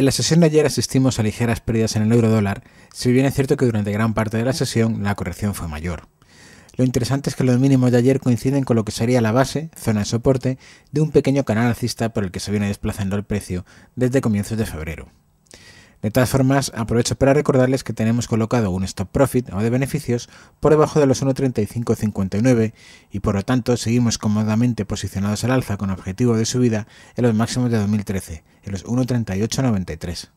En la sesión de ayer asistimos a ligeras pérdidas en el euro dólar, si bien es cierto que durante gran parte de la sesión la corrección fue mayor. Lo interesante es que los mínimos de ayer coinciden con lo que sería la base, zona de soporte, de un pequeño canal alcista por el que se viene desplazando el precio desde comienzos de febrero. De todas formas, aprovecho para recordarles que tenemos colocado un stop profit o de beneficios por debajo de los 1.3559 y por lo tanto seguimos cómodamente posicionados al alza con objetivo de subida en los máximos de 2013, en los 1.3893.